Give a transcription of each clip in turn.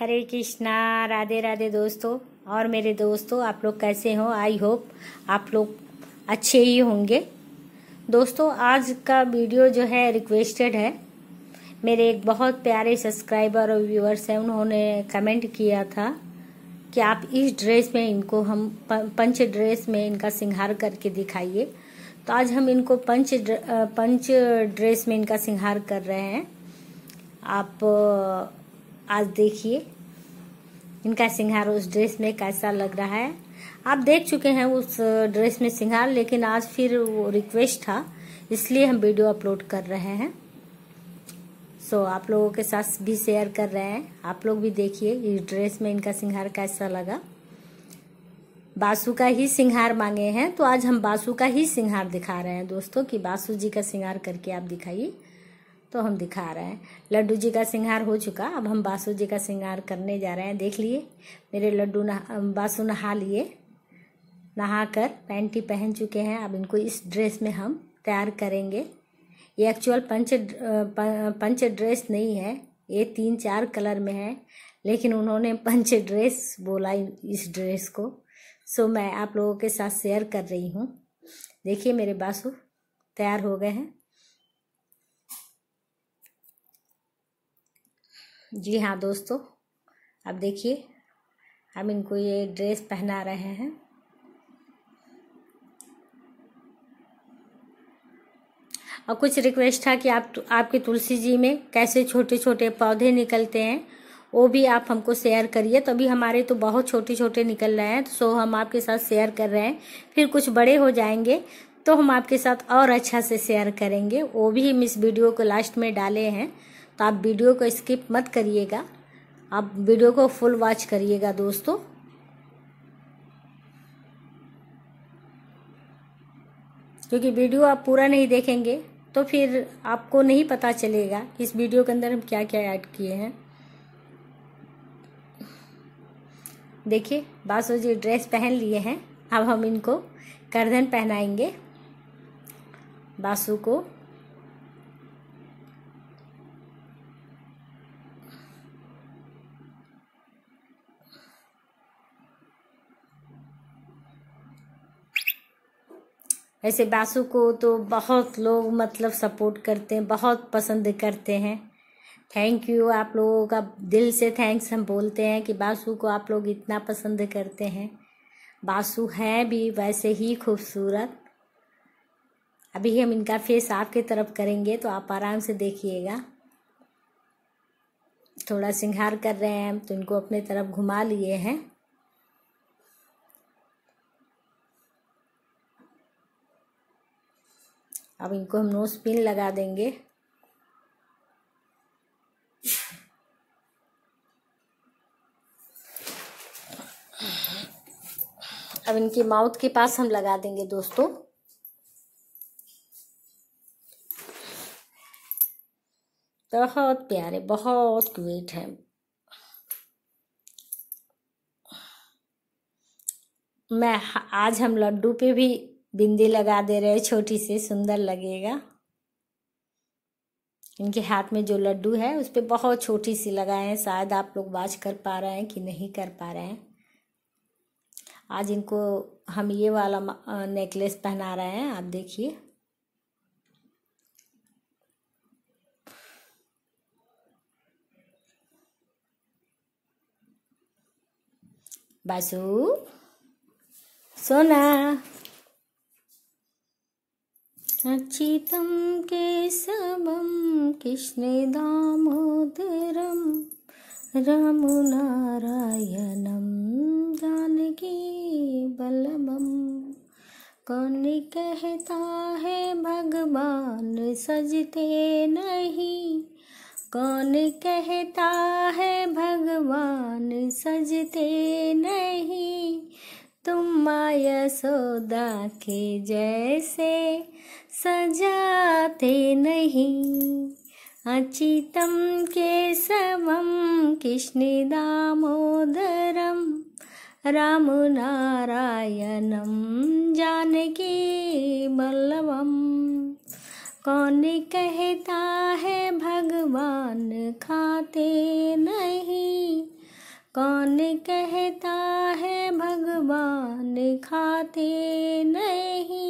हरे कृष्णा राधे राधे दोस्तों और मेरे दोस्तों आप लोग कैसे हो आई होप आप लोग अच्छे ही होंगे दोस्तों आज का वीडियो जो है रिक्वेस्टेड है मेरे एक बहुत प्यारे सब्सक्राइबर और व्यूअर्स हैं उन्होंने कमेंट किया था कि आप इस ड्रेस में इनको हम पंच ड्रेस में इनका सिंगार करके दिखाइए तो आज हम इनको पंच पंच ड्रेस में इनका सिंगार कर रहे हैं आप आज देखिए इनका सिंगार उस ड्रेस में कैसा लग रहा है आप देख चुके हैं उस ड्रेस में सिंगार लेकिन आज फिर वो रिक्वेस्ट था इसलिए हम वीडियो अपलोड कर रहे हैं सो so, आप लोगों के साथ भी शेयर कर रहे हैं आप लोग भी देखिए इस ड्रेस में इनका सिंगार कैसा लगा बासु का ही सिंगार मांगे हैं तो आज हम बासु का ही सिंगार दिखा रहे हैं दोस्तों कि बासु जी का सिंगार करके आप दिखाइए तो हम दिखा रहे हैं लड्डू जी का श्रृंगार हो चुका अब हम बासु जी का श्रृंगार करने जा रहे हैं देख लिए मेरे लड्डू नहा बासु नहा लिए नहा कर पैंटी पहन चुके हैं अब इनको इस ड्रेस में हम तैयार करेंगे ये एक्चुअल पंच पंच ड्रेस नहीं है ये तीन चार कलर में है लेकिन उन्होंने पंच ड्रेस बोला इस ड्रेस को सो मैं आप लोगों के साथ शेयर कर रही हूँ देखिए मेरे बासु तैयार हो गए हैं जी हाँ दोस्तों अब देखिए हम इनको ये ड्रेस पहना रहे हैं और कुछ रिक्वेस्ट था कि आप आपके तुलसी जी में कैसे छोटे छोटे पौधे निकलते हैं वो भी आप हमको शेयर करिए तो अभी हमारे तो बहुत छोटे छोटे निकल रहे हैं तो सो हम आपके साथ शेयर कर रहे हैं फिर कुछ बड़े हो जाएंगे तो हम आपके साथ और अच्छा से शेयर करेंगे वो भी हम इस वीडियो को लास्ट में डाले हैं तो आप वीडियो को स्किप मत करिएगा आप वीडियो को फुल वॉच करिएगा दोस्तों क्योंकि वीडियो आप पूरा नहीं देखेंगे तो फिर आपको नहीं पता चलेगा कि इस वीडियो के अंदर हम क्या क्या ऐड किए हैं देखिए बासु जी ड्रेस पहन लिए हैं अब हम इनको करधन पहनाएंगे बासु को वैसे बासु को तो बहुत लोग मतलब सपोर्ट करते हैं बहुत पसंद करते हैं थैंक यू आप लोगों का दिल से थैंक्स हम बोलते हैं कि बासु को आप लोग इतना पसंद करते हैं बासु है भी वैसे ही खूबसूरत अभी हम इनका फेस आपके तरफ करेंगे तो आप आराम से देखिएगा थोड़ा सिंगार कर रहे हैं हम तो इनको अपने तरफ घुमा लिए हैं अब इनको हम नोज पिन लगा देंगे अब इनके माउथ के पास हम लगा देंगे दोस्तों बहुत प्यारे बहुत क्वीट है मैं आज हम लड्डू पे भी बिंदी लगा दे रहे छोटी सी सुंदर लगेगा इनके हाथ में जो लड्डू है उस पर बहुत छोटी सी लगाए हैं शायद आप लोग वाच कर पा रहे हैं कि नहीं कर पा रहे हैं आज इनको हम ये वाला नेकलेस पहना रहे हैं आप देखिए बासु सोना कृष्ण केशवं कृष्णदामोदरं रामुनारायणं जानकी बल्लभं कौन कहता है भगवान सजते नहीं कौन कहता है भगवान सजते नहीं तुम माया सौदा के जैसे सजाते नहीं कृष्ण दामोदरम राम नारायण जानकी बल्लवम् कौन कहता है भगवान खाते नहीं कौन कहता है भगवान खाते नहीं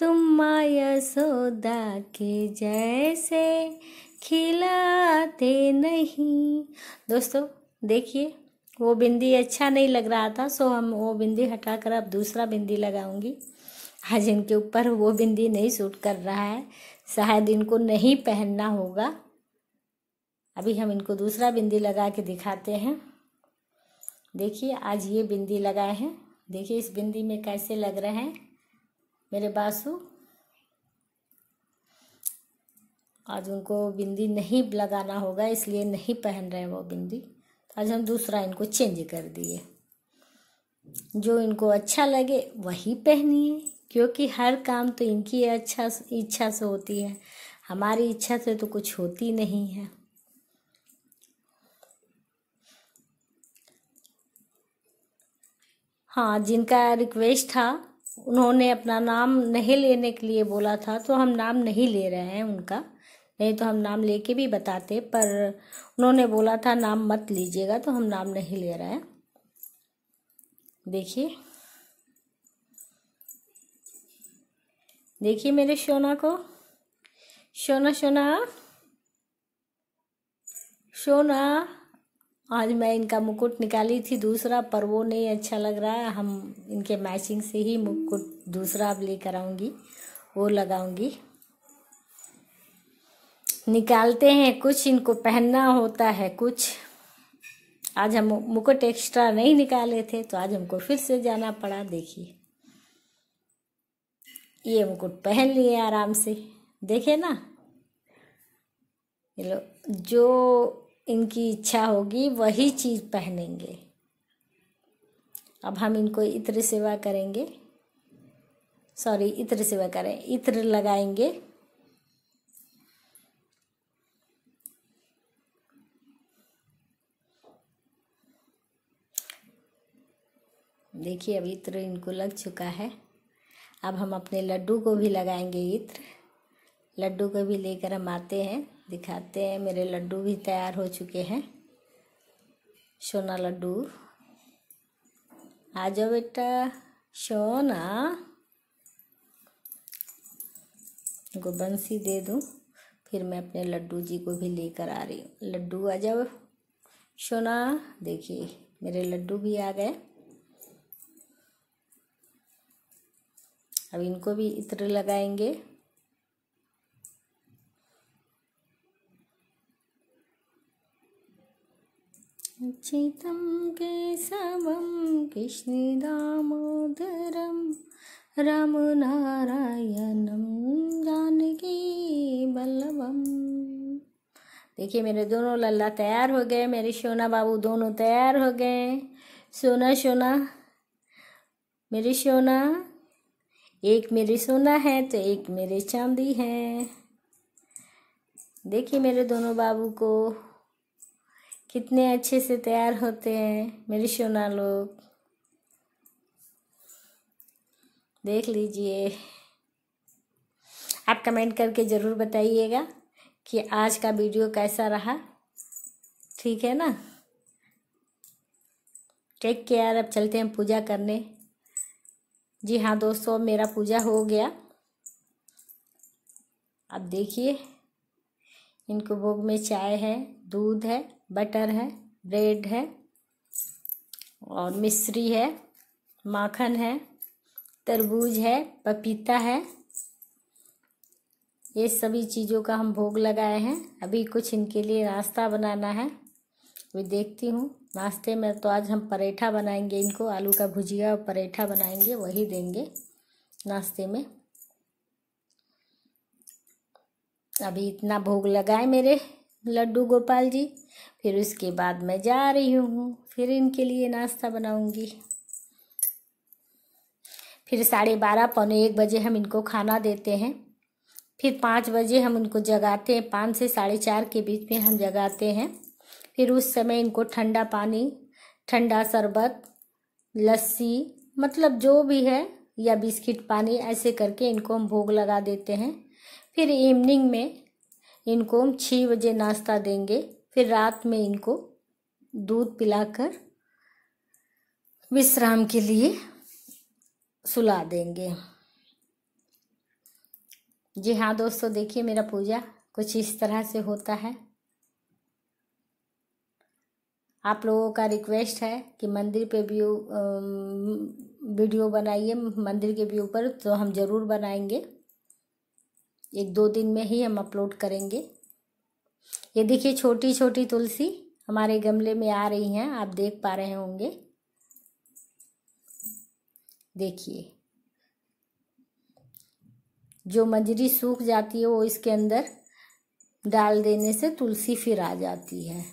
तुम माया सौदा के जैसे खिलाते नहीं दोस्तों देखिए वो बिंदी अच्छा नहीं लग रहा था सो हम वो बिंदी हटा कर अब दूसरा बिंदी लगाऊंगी आज इनके ऊपर वो बिंदी नहीं सूट कर रहा है शायद इनको नहीं पहनना होगा अभी हम इनको दूसरा बिंदी लगा के दिखाते हैं देखिए आज ये बिंदी लगाए हैं देखिए इस बिंदी में कैसे लग रहे हैं मेरे बासु आज उनको बिंदी नहीं लगाना होगा इसलिए नहीं पहन रहे वो बिंदी आज हम दूसरा इनको चेंज कर दिए जो इनको अच्छा लगे वही पहनिए क्योंकि हर काम तो इनकी अच्छा इच्छा से होती है हमारी इच्छा से तो कुछ होती नहीं है हाँ जिनका रिक्वेस्ट था उन्होंने अपना नाम नहीं लेने के लिए बोला था तो हम नाम नहीं ले रहे हैं उनका नहीं तो हम नाम लेके भी बताते पर उन्होंने बोला था नाम मत लीजिएगा तो हम नाम नहीं ले रहे हैं देखिए देखिए मेरे सोना को सोना सोना सोना आज मैं इनका मुकुट निकाली थी दूसरा पर वो नहीं अच्छा लग रहा हम इनके मैचिंग से ही मुकुट दूसरा अब लेकर आऊँगी वो लगाऊंगी निकालते हैं कुछ इनको पहनना होता है कुछ आज हम मुकुट एक्स्ट्रा नहीं निकाले थे तो आज हमको फिर से जाना पड़ा देखिए ये मुकुट पहन लिए आराम से देखे ना ये लो जो इनकी इच्छा होगी वही चीज़ पहनेंगे अब हम इनको इत्र सेवा करेंगे सॉरी इत्र सेवा करें इत्र लगाएंगे देखिए अब इत्र इनको लग चुका है अब हम अपने लड्डू को भी लगाएंगे इत्र लड्डू को भी लेकर हम आते हैं दिखाते हैं मेरे लड्डू भी तैयार हो चुके हैं सोना लड्डू आ जाओ बेटा सोना को बंसी दे दूँ फिर मैं अपने लड्डू जी को भी लेकर आ रही हूँ लड्डू आ जाओ सोना देखिए मेरे लड्डू भी आ गए अब इनको भी इत्र लगाएंगे चितं केशवं कृष्णदामोदरं रामनारायणं जानकी बल्लभम देखिए मेरे दोनों लल्ला तैयार हो गए मेरे सोना बाबू दोनों तैयार हो गए सोना सोना मेरी सोना एक मेरी सोना है तो एक मेरे चांदी है देखिए मेरे दोनों बाबू को कितने अच्छे से तैयार होते हैं मेरी सोना लोग देख लीजिए आप कमेंट करके ज़रूर बताइएगा कि आज का वीडियो कैसा रहा ठीक है ना टेक केयर अब चलते हैं पूजा करने जी हाँ दोस्तों मेरा पूजा हो गया अब देखिए इनको भोग में चाय है दूध है बटर है ब्रेड है और मिश्री है माखन है तरबूज है पपीता है ये सभी चीज़ों का हम भोग लगाए हैं अभी कुछ इनके लिए नाश्ता बनाना है मैं देखती हूँ नाश्ते में तो आज हम परेठा बनाएंगे इनको आलू का भुजिया और परेठा बनाएंगे वही देंगे नाश्ते में अभी इतना भोग लगाए मेरे लड्डू गोपाल जी फिर उसके बाद मैं जा रही हूँ फिर इनके लिए नाश्ता बनाऊँगी फिर साढ़े बारह पौने एक बजे हम इनको खाना देते हैं फिर पाँच बजे हम इनको जगाते हैं पाँच से साढ़े चार के बीच में हम जगाते हैं फिर उस समय इनको ठंडा पानी ठंडा शरबत लस्सी मतलब जो भी है या बिस्किट पानी ऐसे करके इनको हम भोग लगा देते हैं फिर इवनिंग में इनको हम छः बजे नाश्ता देंगे फिर रात में इनको दूध पिलाकर विश्राम के लिए सुला देंगे जी हाँ दोस्तों देखिए मेरा पूजा कुछ इस तरह से होता है आप लोगों का रिक्वेस्ट है कि मंदिर पे भी वीडियो बनाइए मंदिर के व्यू पर तो हम ज़रूर बनाएंगे एक दो दिन में ही हम अपलोड करेंगे ये देखिए छोटी छोटी तुलसी हमारे गमले में आ रही हैं आप देख पा रहे होंगे देखिए जो मंजरी सूख जाती है वो इसके अंदर डाल देने से तुलसी फिर आ जाती है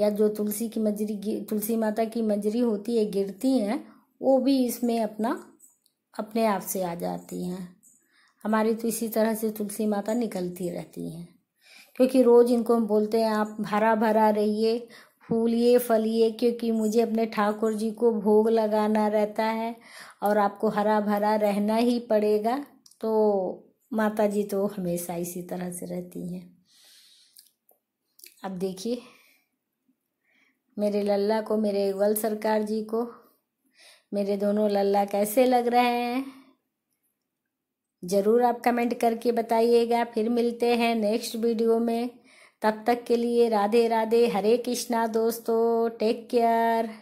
या जो तुलसी की मंजरी तुलसी माता की मंजरी होती है गिरती हैं वो भी इसमें अपना अपने आप से आ जाती हैं हमारी तो इसी तरह से तुलसी माता निकलती रहती हैं क्योंकि रोज़ इनको हम बोलते हैं आप भरा भरा रहिए फूलिए फलिए क्योंकि मुझे अपने ठाकुर जी को भोग लगाना रहता है और आपको हरा भरा रहना ही पड़ेगा तो माता जी तो हमेशा इसी तरह से रहती हैं अब देखिए मेरे लल्ला को मेरे वल सरकार जी को मेरे दोनों लल्ला कैसे लग रहे हैं ज़रूर आप कमेंट करके बताइएगा फिर मिलते हैं नेक्स्ट वीडियो में तब तक के लिए राधे राधे हरे कृष्णा दोस्तों टेक केयर